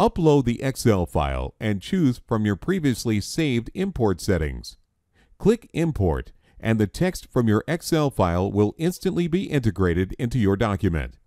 Upload the Excel file and choose from your previously saved import settings. Click Import and the text from your Excel file will instantly be integrated into your document.